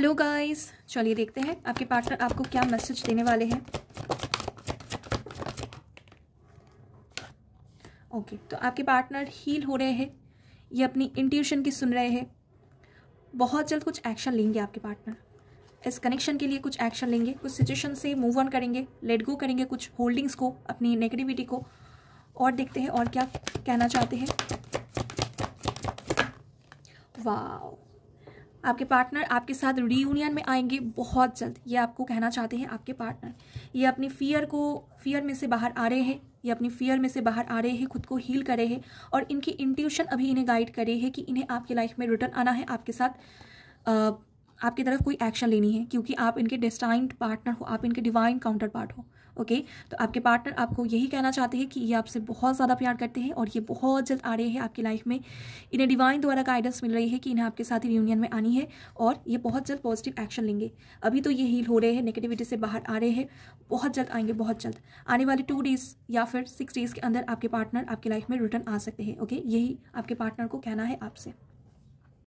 hello guys चलिए देखते हैं आपके पार्टनर आपको क्या मैसेज देने वाले हैं ओके तो आपके पार्टनर हील हो रहे हैं ये अपनी इंट्यूशन की सुन रहे हैं बहुत जल्द कुछ एक्शन लेंगे आपके पार्टनर इस कनेक्शन के लिए कुछ एक्शन लेंगे कुछ सिचुएशन से मूव ऑन करेंगे लेट गो करेंगे कुछ होल्डिंग्स को अपनी नेगेटिविटी को और देखते हैं और क्या कहना चाहते हैं वाह आपके पार्टनर आपके साथ रीयूनियन में आएंगे बहुत जल्द ये आपको कहना चाहते हैं आपके पार्टनर ये अपनी फियर को फियर में से बाहर आ रहे हैं ये अपनी फियर में से बाहर आ रहे हैं खुद को हील करे हैं और इनकी इंट्यूशन अभी इन्हें गाइड करे है कि इन्हें आपकी लाइफ में रिटर्न आना है आपके साथ आपकी तरफ कोई एक्शन लेनी है क्योंकि आप इनके डिस्टाइंड पार्टनर हो आप इनके डिवाइन काउंटर पार्ट हो ओके तो आपके पार्टनर आपको यही कहना चाहते हैं कि ये आपसे बहुत ज़्यादा प्यार करते हैं और ये बहुत जल्द आ रहे हैं आपकी लाइफ में इन्हें डिवाइन द्वारा गाइडेंस मिल रही है कि इन्हें आपके साथ रियूनियन में आनी है और ये बहुत जल्द पॉजिटिव एक्शन लेंगे अभी तो ये हील हो रहे हैं नेगेटिविटी से बाहर आ रहे हैं बहुत जल्द आएंगे बहुत जल्द आने वाले टू डेज़ या फिर सिक्स डेज़ के अंदर आपके पार्टनर आपकी लाइफ में रिटर्न आ सकते हैं ओके यही आपके पार्टनर को कहना है आपसे